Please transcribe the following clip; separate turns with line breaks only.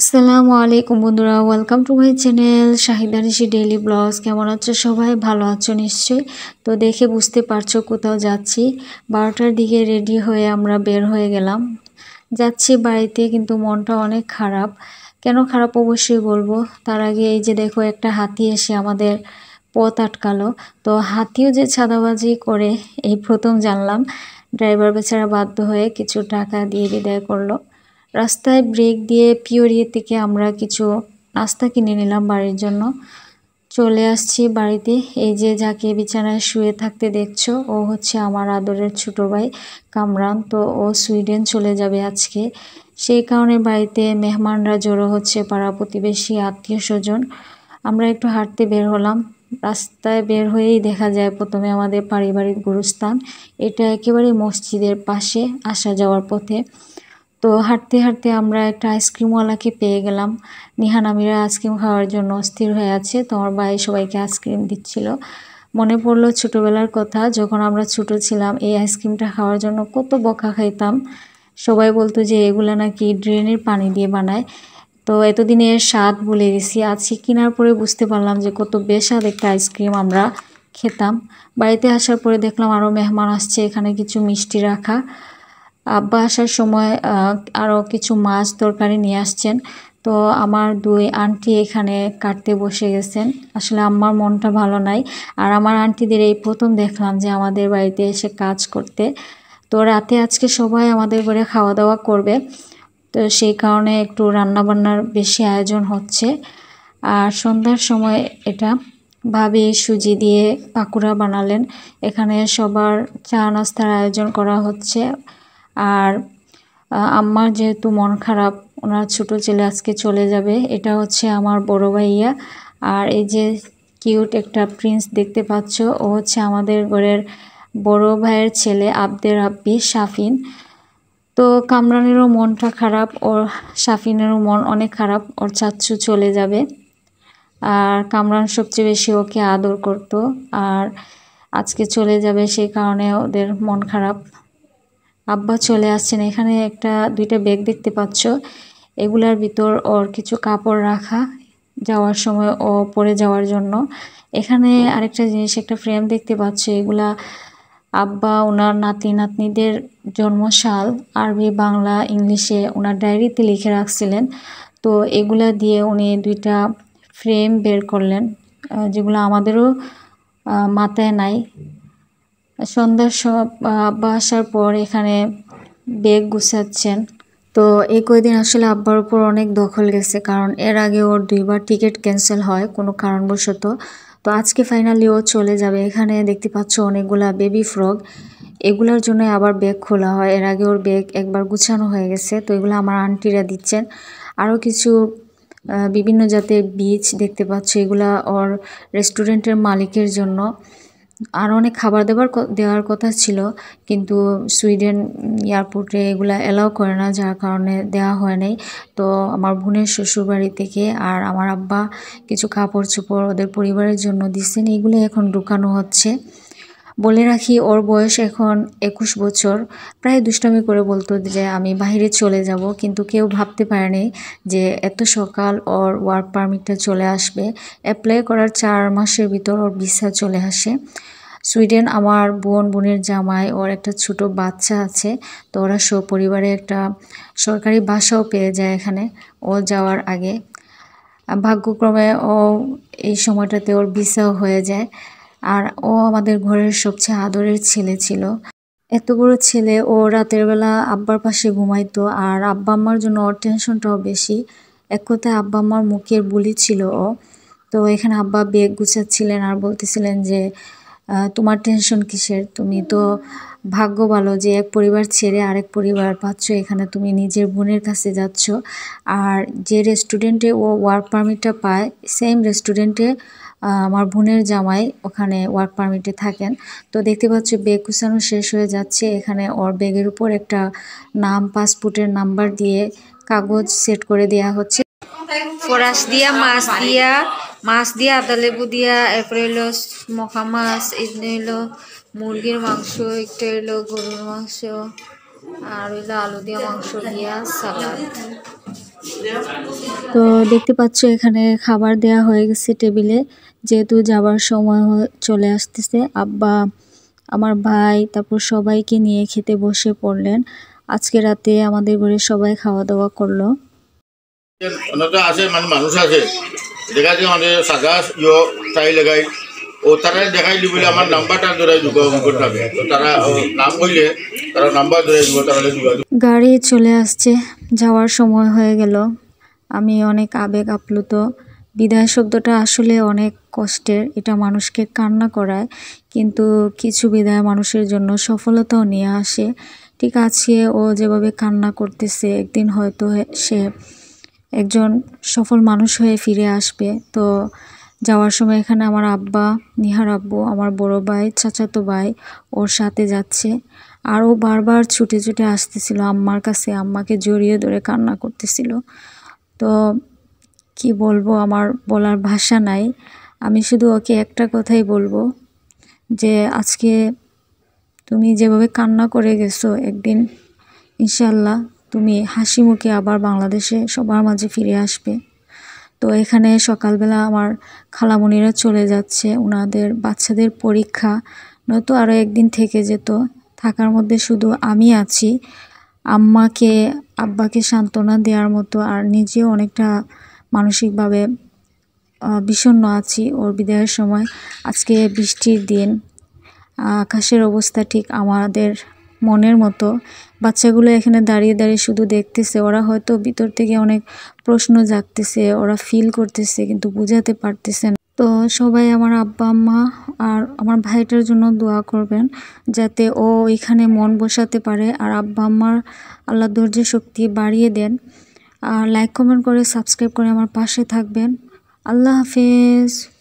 আসসালামু আলাইকুম বন্ধুরা welcome to my channel Shahida Rishi daily blogs কেমন আছো সবাই ভালো আছো নিশ্চয়ই তো দেখে বুঝতে পারছো কোথাও যাচ্ছি বারোটার দিকে রেডি হয়ে আমরা বের হয়ে গেলাম যাচ্ছি বাড়িতে কিন্তু মনটা অনেক খারাপ কেন খারাপ অবশ্যই বলবো তার আগে এই যে দেখো একটা হাতি এসে আমাদের পথ আটকালো তো হাতিও যে ছাদাবাজি করে এই প্রথম জানলাম ড্রাইভার বেচারা বাধ্য হয়ে কিছু টাকা দিয়ে বিদায় করলো রাস্তায় ব্রেক দিয়ে পিওরিয়ে থেকে আমরা কিছু নাস্তা কিনে নিলাম বাড়ির জন্য চলে আসছি বাড়িতে এই যে যাকে বিছানায় শুয়ে থাকতে দেখছো ও হচ্ছে আমার আদরের ছোট ভাই কামরান তো ও সুইডেন চলে যাবে আজকে সেই কারণে বাড়িতে মেহমানরা জড়ো হচ্ছে পাড়া প্রতিবেশী আত্মীয় স্বজন আমরা একটু হাঁটতে বের হলাম রাস্তায় বের হয়েই দেখা যায় প্রথমে আমাদের পারিবারিক গুরুস্থান এটা একেবারে মসজিদের পাশে আসা যাওয়ার পথে তো হাঁটতে হাঁটতে আমরা একটা আইসক্রিমওয়ালাকে পেয়ে গেলাম নিহান আমিরা আইসক্রিম খাওয়ার জন্য অস্থির হয়ে আছে তো আমার ভাই সবাইকে আইসক্রিম দিচ্ছিল মনে পড়লো ছোটোবেলার কথা যখন আমরা ছোট ছিলাম এই আইসক্রিমটা খাওয়ার জন্য কত বকা খাইতাম সবাই বলতো যে এগুলো নাকি ড্রেনের পানি দিয়ে বানায় তো এতদিনে এর স্বাদ ভুলে গেছি আজকে কেনার পরে বুঝতে পারলাম যে কত বেস্বাদ একটা আইসক্রিম আমরা খেতাম বাড়িতে আসার পরে দেখলাম আরও মেহমান আসছে এখানে কিছু মিষ্টি রাখা আব্বা আসার সময় আরও কিছু মাছ তরকারি নিয়ে আসছেন তো আমার দুই আন্টি এখানে কাটতে বসে গেছেন আসলে আমার মনটা ভালো নাই আর আমার আন্টিদের এই প্রথম দেখলাম যে আমাদের বাড়িতে এসে কাজ করতে তো রাতে আজকে সবাই আমাদের ঘরে খাওয়া দাওয়া করবে তো সেই কারণে একটু রান্নাবান্নার বেশি আয়োজন হচ্ছে আর সন্ধ্যার সময় এটা ভাবি সুজি দিয়ে পাকুড়া বানালেন এখানে সবার চা নাস্তার আয়োজন করা হচ্ছে আর আমার যেহেতু মন খারাপ ওনার ছোটো ছেলে আজকে চলে যাবে এটা হচ্ছে আমার বড় ভাইয়া আর এই যে কিউট একটা প্রিন্স দেখতে পাচ্ছ ও হচ্ছে আমাদের ঘরের বড় ভাইয়ের ছেলে আব্দের আব্বি শাফিন তো কামরানেরও মনটা খারাপ ওর শাফিনেরও মন অনেক খারাপ ওর চাচ্ছু চলে যাবে আর কামরান সবচেয়ে বেশি ওকে আদর করত আর আজকে চলে যাবে সেই কারণে ওদের মন খারাপ আব্বা চলে আসছেন এখানে একটা দুইটা ব্যাগ দেখতে পাচ্ছ এগুলার ভিতর ওর কিছু কাপড় রাখা যাওয়ার সময় ও পরে যাওয়ার জন্য এখানে আরেকটা জিনিস একটা ফ্রেম দেখতে পাচ্ছ এগুলা আব্বা ওনার নাতি নাতনিদের জন্মশাল আরবি বাংলা ইংলিশে ওনার ডায়েরিতে লিখে রাখছিলেন তো এগুলা দিয়ে উনি দুইটা ফ্রেম বের করলেন যেগুলো আমাদেরও মাথায় নাই সন্ধ্যার সব আব্বা আসার পর এখানে ব্যাগ গুছাচ্ছেন তো এই কয়দিন আসলে আব্বার উপর অনেক দখল গেছে কারণ এর আগে ওর দুইবার টিকিট ক্যান্সেল হয় কোনো কারণবশত তো আজকে ফাইনালি ও চলে যাবে এখানে দেখতে পাচ্ছ অনেকগুলা বেবি ফ্রক এগুলোর জন্য আবার ব্যাগ খোলা হয় এর আগে ওর ব্যাগ একবার গুছানো হয়ে গেছে তো এগুলো আমার আন্টিরা দিচ্ছেন আরও কিছু বিভিন্ন জাতের বীজ দেখতে পাচ্ছ এগুলা ওর রেস্টুরেন্টের মালিকের জন্য আর অনেক খাবার দেবার দেওয়ার কথা ছিল কিন্তু সুইডেন এয়ারপোর্টে এগুলা অ্যালাউ করে না যার কারণে দেওয়া হয় নাই তো আমার বোনের শ্বশুরবাড়ি থেকে আর আমার আব্বা কিছু কাপড় চোপড় ওদের পরিবারের জন্য দিচ্ছেন এগুলো এখন ঢুকানো হচ্ছে বলে রাখি ওর বয়স এখন একুশ বছর প্রায় দুষ্টমি করে বলতো যে আমি বাইরে চলে যাব কিন্তু কেউ ভাবতে পারেনি যে এত সকাল ওর ওয়ার্ক পারমিটটা চলে আসবে অ্যাপ্লাই করার চার মাসের ভিতর ওর ভিসা চলে আসে সুইডেন আমার বোন বোনের জামাই ওর একটা ছোট বাচ্চা আছে তো ওরা সপরিবারে একটা সরকারি বাসাও পেয়ে যায় এখানে ও যাওয়ার আগে ভাগ্যক্রমে ও এই সময়টাতে ওর ভিসাও হয়ে যায় আর ও আমাদের ঘরের সবচেয়ে আদরের ছেলে ছিল এত বড় ছেলে ও রাতের বেলা আব্বার পাশে ঘুমাইতো আর আব্বা আম্মার জন্য ওর টেনশনটাও বেশি এক কথায় আব্বা আম্মার মুখের বুলি ছিল ও তো এখানে আব্বা বেগ গুছাচ্ছিলেন আর বলতেছিলেন যে তোমার টেনশন কিসের তুমি তো ভাগ্য ভালো যে এক পরিবার ছেড়ে আরেক পরিবার পাচ্ছ এখানে তুমি নিজের বোনের কাছে যাচ্ছ আর যে রেস্টুরেন্টে ও ওয়ার্ক পারমিটটা পায় সেম রেস্টুরেন্টে আমার বোনের জামাই ওখানে ওয়ার্ক পারমিটে থাকেন তো দেখতে পাচ্ছি ব্যাগ গুছানো শেষ হয়ে যাচ্ছে এখানে ওর ব্যাগের উপর একটা নাম পাসপোর্টের নাম্বার দিয়ে কাগজ সেট করে দেয়া হচ্ছে ফরাস দিয়া মাছ দিয়া মাছ দিয়া আদা লেবু দিয়া এরপরে হইলো মখা মাছ এগুলো হইলো মুরগির মাংস একটা হইলো গরুর মাংস আর হইলো আলু দিয়া মাংস দিয়া সালাদ তো দেখতে পাচ্ছ এখানে খাবার দেয়া হয়ে গেছে টেবিলে যেহেতু যাবার সময় চলে আসতেছে আব্বা আমার ভাই তারপর সবাইকে নিয়ে খেতে বসে পড়লেন আজকে রাতে আমাদের ঘরে সবাই খাওয়া দাওয়া করলো আছে মানে মানুষ আছে দেখা যায় আমাদের সাদা ইয়ে চাই লাগাই ও তারা দেখাই বলে আমার নাম্বারটা ধরে দিব অঙ্কন তো তারা নাম হইলে তারা নাম্বার ধরে দিব তাহলে গাড়ি চলে আসছে যাওয়ার সময় হয়ে গেল আমি অনেক আবেগ আপ্লুত বিদায় শব্দটা আসলে অনেক কষ্টের এটা মানুষকে কান্না করায় কিন্তু কিছু বিদায় মানুষের জন্য সফলতাও নিয়ে আসে ঠিক আছে ও যেভাবে কান্না করতেছে একদিন হয়তো সে একজন সফল মানুষ হয়ে ফিরে আসবে তো যাওয়ার সময় এখানে আমার আব্বা নিহার আব্বু আমার বড় ভাই চাচাতো ভাই ওর সাথে যাচ্ছে আর ও বারবার ছুটে ছুটে আসতেছিল আম্মার কাছে আম্মাকে জড়িয়ে ধরে কান্না করতেছিল তো কি বলবো আমার বলার ভাষা নাই আমি শুধু ওকে একটা কথাই বলবো যে আজকে তুমি যেভাবে কান্না করে গেছো একদিন ইনশাল্লাহ তুমি হাসি মুখে আবার বাংলাদেশে সবার মাঝে ফিরে আসবে তো এখানে সকালবেলা আমার খালামণিরা চলে যাচ্ছে ওনাদের বাচ্চাদের পরীক্ষা নয়তো আরও একদিন থেকে যেত থাকার মধ্যে শুধু আমি আছি আম্মাকে আব্বাকে সান্ত্বনা দেওয়ার মতো আর নিজেও অনেকটা মানসিকভাবে বিষণ্ণ আছি ওর বিদায়ের সময় আজকে বৃষ্টির দিন আকাশের অবস্থা ঠিক আমাদের মনের মতো বাচ্চাগুলো এখানে দাঁড়িয়ে দাঁড়িয়ে শুধু দেখতেছে ওরা হয়তো ভিতর থেকে অনেক প্রশ্ন জাগতেছে ওরা ফিল করতেছে কিন্তু বুঝাতে পারতেছে না তো সবাই আমার আব্বা আম্মা আর আমার ভাইটার জন্য দোয়া করবেন যাতে ও এখানে মন বসাতে পারে আর আব্বা আম্মার আল্লাহ ধৈর্য শক্তি বাড়িয়ে দেন আর লাইক কমেন্ট করে সাবস্ক্রাইব করে আমার পাশে থাকবেন আল্লাহ হাফেজ